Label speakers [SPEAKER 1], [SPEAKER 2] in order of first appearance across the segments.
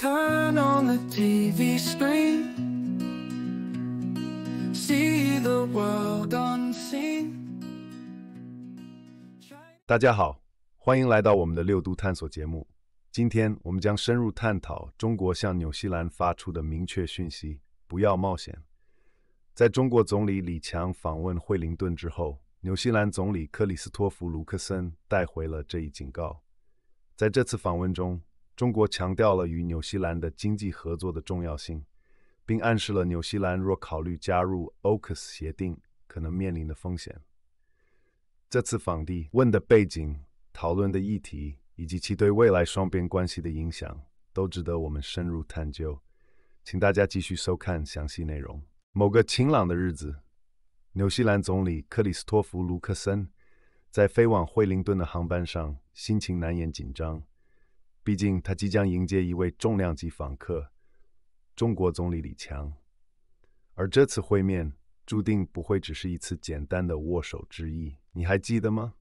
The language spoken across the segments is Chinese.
[SPEAKER 1] Turn the TV the screen. world on on scene. See 大家好，欢迎来到我们的六度探索节目。今天我们将深入探讨中国向纽西兰发出的明确讯息：不要冒险。在中国总理李强访问惠灵顿之后，纽西兰总理克里斯托弗·卢克森带回了这一警告。在这次访问中，中国强调了与纽西兰的经济合作的重要性，并暗示了纽西兰若考虑加入 o u k s 协定可能面临的风险。这次访地问的背景、讨论的议题以及其对未来双边关系的影响，都值得我们深入探究。请大家继续收看详细内容。某个晴朗的日子，纽西兰总理克里斯托弗·卢克森在飞往惠灵顿的航班上，心情难掩紧张。毕竟，他即将迎接一位重量级访客——中国总理李强，而这次会面注定不会只是一次简单的握手之意。你还记得吗？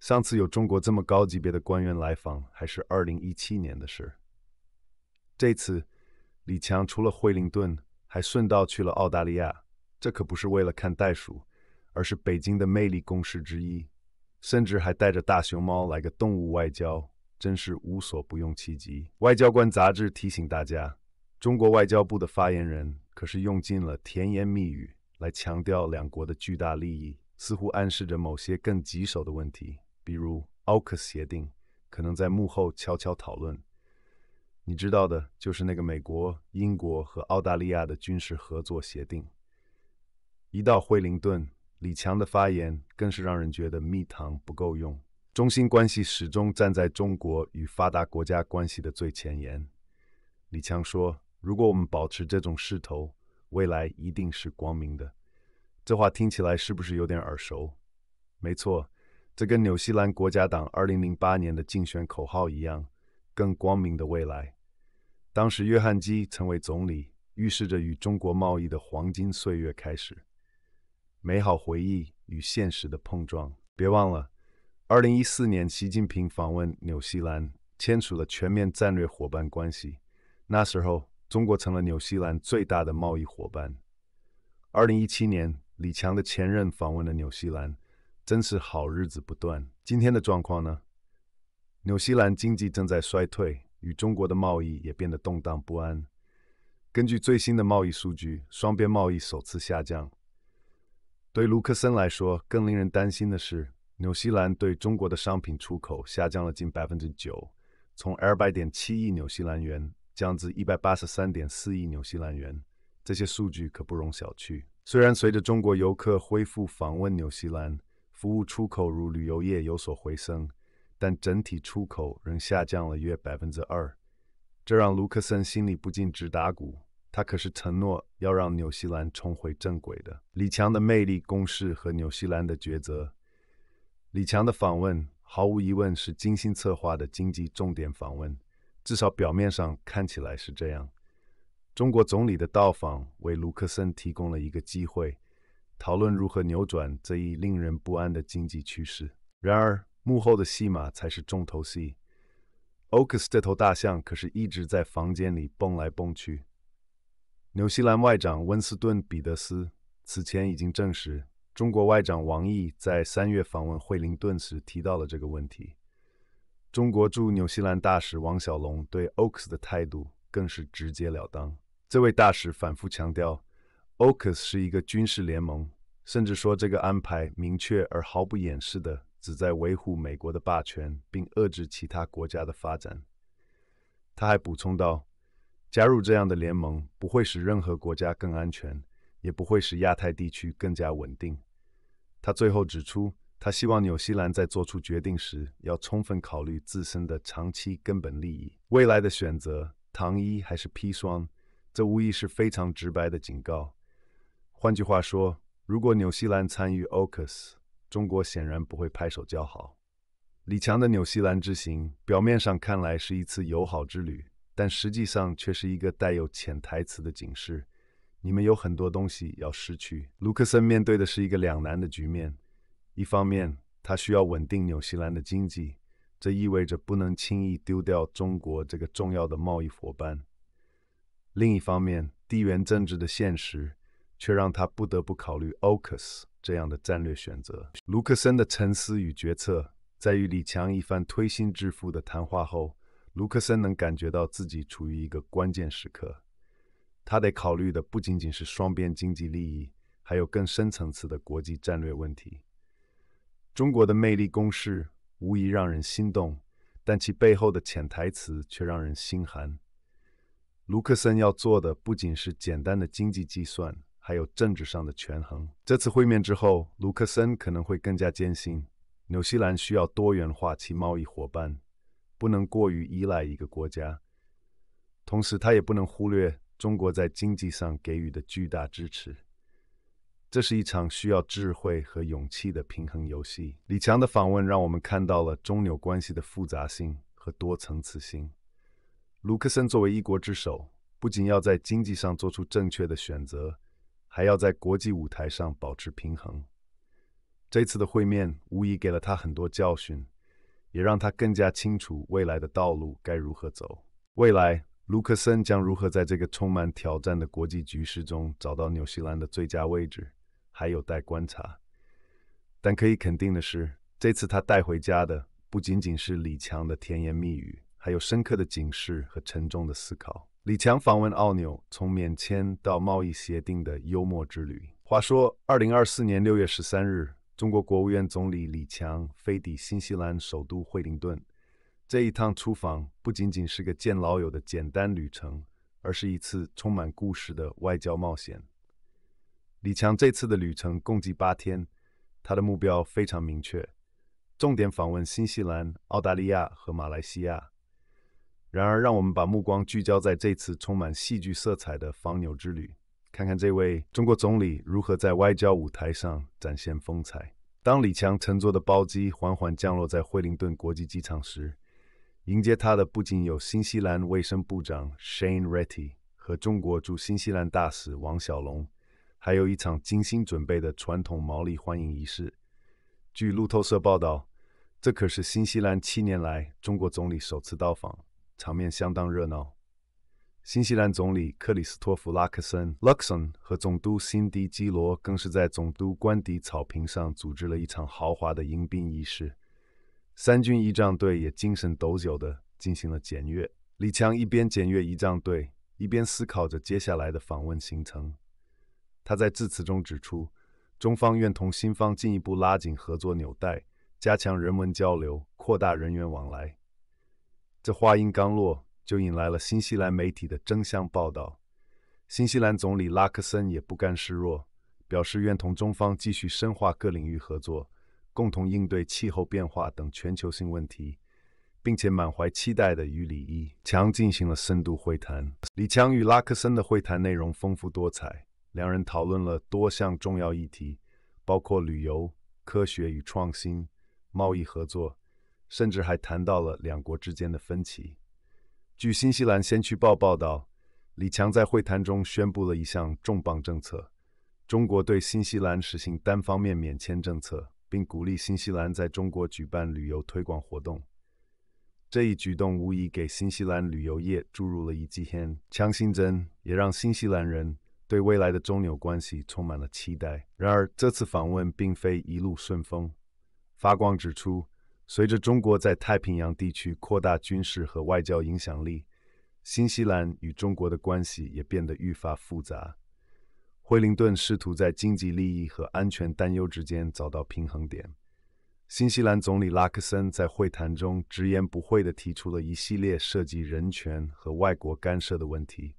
[SPEAKER 1] 上次有中国这么高级别的官员来访，还是2017年的事这次，李强除了惠灵顿，还顺道去了澳大利亚。这可不是为了看袋鼠，而是北京的魅力攻势之一，甚至还带着大熊猫来个动物外交。真是无所不用其极。《外交官》杂志提醒大家，中国外交部的发言人可是用尽了甜言蜜语来强调两国的巨大利益，似乎暗示着某些更棘手的问题，比如《奥克斯协定》可能在幕后悄悄讨论。你知道的，就是那个美国、英国和澳大利亚的军事合作协定。一到惠灵顿，李强的发言更是让人觉得蜜糖不够用。中新关系始终站在中国与发达国家关系的最前沿。李强说：“如果我们保持这种势头，未来一定是光明的。”这话听起来是不是有点耳熟？没错，这跟纽西兰国家党2008年的竞选口号一样，“更光明的未来”。当时约翰基成为总理，预示着与中国贸易的黄金岁月开始。美好回忆与现实的碰撞，别忘了。二零一四年，习近平访问纽西兰，签署了全面战略伙伴关系。那时候，中国成了纽西兰最大的贸易伙伴。二零一七年，李强的前任访问了纽西兰，真是好日子不断。今天的状况呢？纽西兰经济正在衰退，与中国的贸易也变得动荡不安。根据最新的贸易数据，双边贸易首次下降。对卢克森来说，更令人担心的是。纽西兰对中国的商品出口下降了近百分之九，从二百点七亿纽西兰元降至一百八十三点四亿纽西兰元。这些数据可不容小觑。虽然随着中国游客恢复访问，纽西兰服务出口如旅游业有所回升，但整体出口仍下降了约百分之二。这让卢克森心里不禁直打鼓。他可是承诺要让纽西兰重回正轨的。李强的魅力攻势和纽西兰的抉择。李强的访问毫无疑问是精心策划的经济重点访问，至少表面上看起来是这样。中国总理的到访为卢克森提供了一个机会，讨论如何扭转这一令人不安的经济趋势。然而，幕后的戏码才是重头戏。o 克斯这头大象可是一直在房间里蹦来蹦去。纽西兰外长温斯顿·彼得斯此前已经证实。中国外长王毅在三月访问惠灵顿时提到了这个问题。中国驻纽西兰大使王小龙对 OCS 的态度更是直截了当。这位大使反复强调，OCS 是一个军事联盟，甚至说这个安排明确而毫不掩饰的旨在维护美国的霸权，并遏制其他国家的发展。他还补充道，加入这样的联盟不会使任何国家更安全。也不会使亚太地区更加稳定。他最后指出，他希望纽西兰在做出决定时要充分考虑自身的长期根本利益。未来的选择，糖衣还是砒霜，这无疑是非常直白的警告。换句话说，如果纽西兰参与 OCS，中国显然不会拍手叫好。李强的纽西兰之行，表面上看来是一次友好之旅，但实际上却是一个带有潜台词的警示。你们有很多东西要失去。卢克森面对的是一个两难的局面：一方面，他需要稳定纽西兰的经济，这意味着不能轻易丢掉中国这个重要的贸易伙伴；另一方面，地缘政治的现实却让他不得不考虑奥克斯这样的战略选择。卢克森的沉思与决策，在与李强一番推心置腹的谈话后，卢克森能感觉到自己处于一个关键时刻。他得考虑的不仅仅是双边经济利益，还有更深层次的国际战略问题。中国的魅力攻势无疑让人心动，但其背后的潜台词却让人心寒。卢克森要做的不仅是简单的经济计算，还有政治上的权衡。这次会面之后，卢克森可能会更加坚信，纽西兰需要多元化其贸易伙伴，不能过于依赖一个国家。同时，他也不能忽略。中国在经济上给予的巨大支持，这是一场需要智慧和勇气的平衡游戏。李强的访问让我们看到了中纽关系的复杂性和多层次性。卢克森作为一国之首，不仅要在经济上做出正确的选择，还要在国际舞台上保持平衡。这次的会面无疑给了他很多教训，也让他更加清楚未来的道路该如何走。未来。卢克森将如何在这个充满挑战的国际局势中找到纽西兰的最佳位置，还有待观察。但可以肯定的是，这次他带回家的不仅仅是李强的甜言蜜语，还有深刻的警示和沉重的思考。李强访问奥纽，从免签到贸易协定的幽默之旅。话说，二零二四年六月十三日，中国国务院总理李强飞抵新西兰首都惠灵顿。这一趟出访不仅仅是个见老友的简单旅程，而是一次充满故事的外交冒险。李强这次的旅程共计八天，他的目标非常明确，重点访问新西兰、澳大利亚和马来西亚。然而，让我们把目光聚焦在这次充满戏剧色彩的访纽之旅，看看这位中国总理如何在外交舞台上展现风采。当李强乘坐的包机缓缓降落在惠灵顿国际机场时，迎接他的不仅有新西兰卫生部长 Shane r e t y 和中国驻新西兰大使王小龙，还有一场精心准备的传统毛利欢迎仪式。据路透社报道，这可是新西兰七年来中国总理首次到访，场面相当热闹。新西兰总理克里斯托弗·拉克森 l u x o n 和总督辛迪·基罗更是在总督官邸草坪上组织了一场豪华的迎宾仪式。三军仪仗队也精神抖擞地进行了检阅。李强一边检阅仪仗队，一边思考着接下来的访问行程。他在致辞中指出，中方愿同新方进一步拉紧合作纽带，加强人文交流，扩大人员往来。这话音刚落，就引来了新西兰媒体的争相报道。新西兰总理拉克森也不甘示弱，表示愿同中方继续深化各领域合作。共同应对气候变化等全球性问题，并且满怀期待地与李强进行了深度会谈。李强与拉克森的会谈内容丰富多彩，两人讨论了多项重要议题，包括旅游、科学与创新、贸易合作，甚至还谈到了两国之间的分歧。据《新西兰先驱报》报道，李强在会谈中宣布了一项重磅政策：中国对新西兰实行单方面免签政策。并鼓励新西兰在中国举办旅游推广活动，这一举动无疑给新西兰旅游业注入了一剂强心针，也让新西兰人对未来的中纽关系充满了期待。然而，这次访问并非一路顺风。发光指出，随着中国在太平洋地区扩大军事和外交影响力，新西兰与中国的关系也变得愈发复杂。惠灵顿试图在经济利益和安全担忧之间找到平衡点。新西兰总理拉克森在会谈中直言不讳地提出了一系列涉及人权和外国干涉的问题，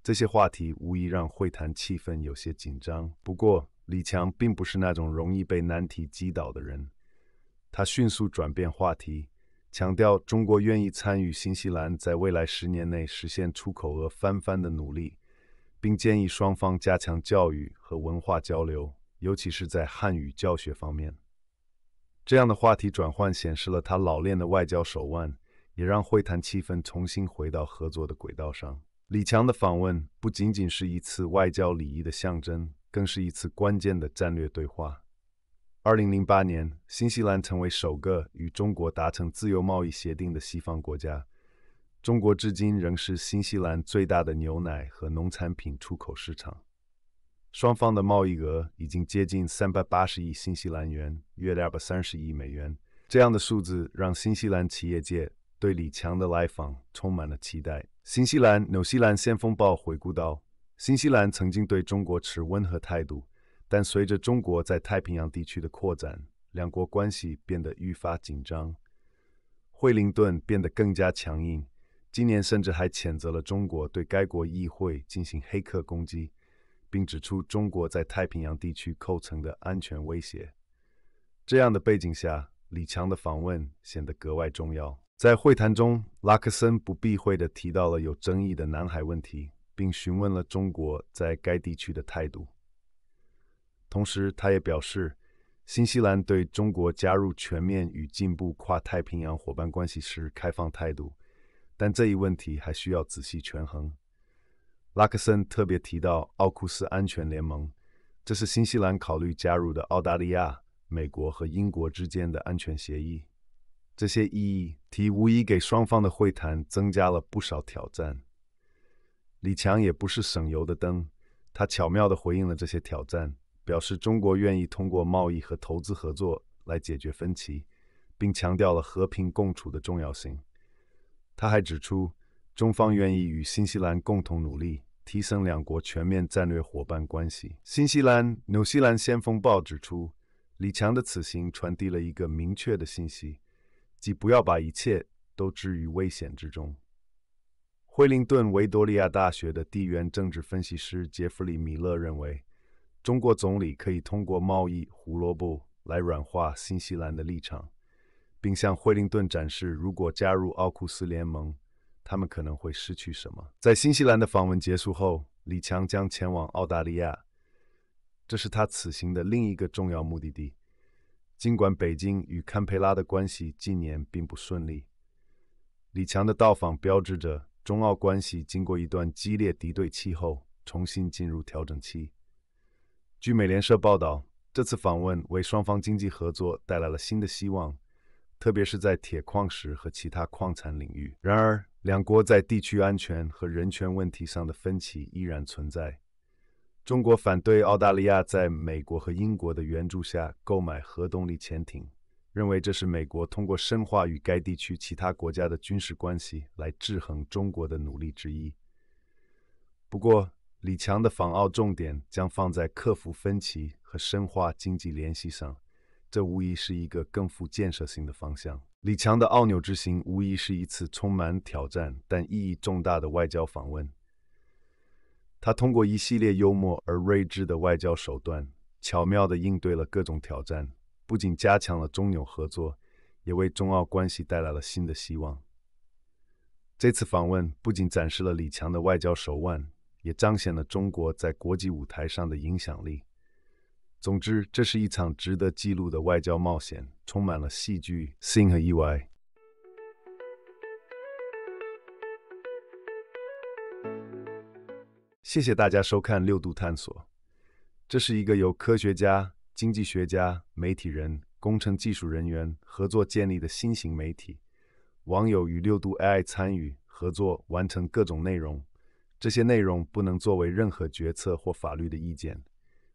[SPEAKER 1] 这些话题无疑让会谈气氛有些紧张。不过，李强并不是那种容易被难题击倒的人，他迅速转变话题，强调中国愿意参与新西兰在未来十年内实现出口额翻番的努力。并建议双方加强教育和文化交流，尤其是在汉语教学方面。这样的话题转换显示了他老练的外交手腕，也让会谈气氛重新回到合作的轨道上。李强的访问不仅仅是一次外交礼仪的象征，更是一次关键的战略对话。二零零八年，新西兰成为首个与中国达成自由贸易协定的西方国家。中国至今仍是新西兰最大的牛奶和农产品出口市场，双方的贸易额已经接近三百八十亿新西兰元，约二百三十亿美元。这样的数字让新西兰企业界对李强的来访充满了期待。新西兰《纽西兰先锋报》回顾道：“新西兰曾经对中国持温和态度，但随着中国在太平洋地区的扩展，两国关系变得愈发紧张，惠灵顿变得更加强硬。”今年甚至还谴责了中国对该国议会进行黑客攻击，并指出中国在太平洋地区构成的安全威胁。这样的背景下，李强的访问显得格外重要。在会谈中，拉克森不避讳地提到了有争议的南海问题，并询问了中国在该地区的态度。同时，他也表示，新西兰对中国加入全面与进步跨太平洋伙伴关系时开放态度。但这一问题还需要仔细权衡。拉克森特别提到奥库斯安全联盟，这是新西兰考虑加入的澳大利亚、美国和英国之间的安全协议。这些议题无疑给双方的会谈增加了不少挑战。李强也不是省油的灯，他巧妙地回应了这些挑战，表示中国愿意通过贸易和投资合作来解决分歧，并强调了和平共处的重要性。他还指出，中方愿意与新西兰共同努力，提升两国全面战略伙伴关系。新西兰《纽西兰先锋报》指出，李强的此行传递了一个明确的信息，即不要把一切都置于危险之中。惠灵顿维多利亚大学的地缘政治分析师杰弗里·米勒认为，中国总理可以通过贸易胡萝卜来软化新西兰的立场。并向惠灵顿展示，如果加入奥库斯联盟，他们可能会失去什么。在新西兰的访问结束后，李强将前往澳大利亚，这是他此行的另一个重要目的地。尽管北京与堪培拉的关系近年并不顺利，李强的到访标志着中澳关系经过一段激烈敌对期后，重新进入调整期。据美联社报道，这次访问为双方经济合作带来了新的希望。特别是在铁矿石和其他矿产领域。然而，两国在地区安全和人权问题上的分歧依然存在。中国反对澳大利亚在美国和英国的援助下购买核动力潜艇，认为这是美国通过深化与该地区其他国家的军事关系来制衡中国的努力之一。不过，李强的访澳重点将放在克服分歧和深化经济联系上。这无疑是一个更富建设性的方向。李强的奥纽之行无疑是一次充满挑战但意义重大的外交访问。他通过一系列幽默而睿智的外交手段，巧妙地应对了各种挑战，不仅加强了中纽合作，也为中澳关系带来了新的希望。这次访问不仅展示了李强的外交手腕，也彰显了中国在国际舞台上的影响力。总之，这是一场值得记录的外交冒险，充满了戏剧性和意外。谢谢大家收看《六度探索》，这是一个由科学家、经济学家、媒体人、工程技术人员合作建立的新型媒体。网友与六度 AI 参与合作，完成各种内容。这些内容不能作为任何决策或法律的意见。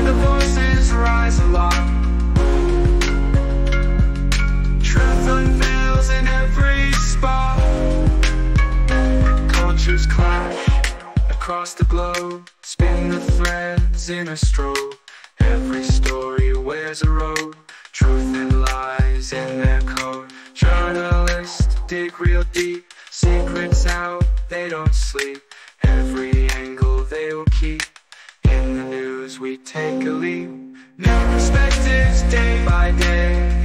[SPEAKER 1] the voices rise aloft Truth unveils in every spot Cultures clash across the globe Spin the threads in a stroke Every story wears a robe. Truth and lies in their code Journalists dig real deep Secrets out, they don't sleep Every angle they will keep as we take a leap. New perspectives day by day.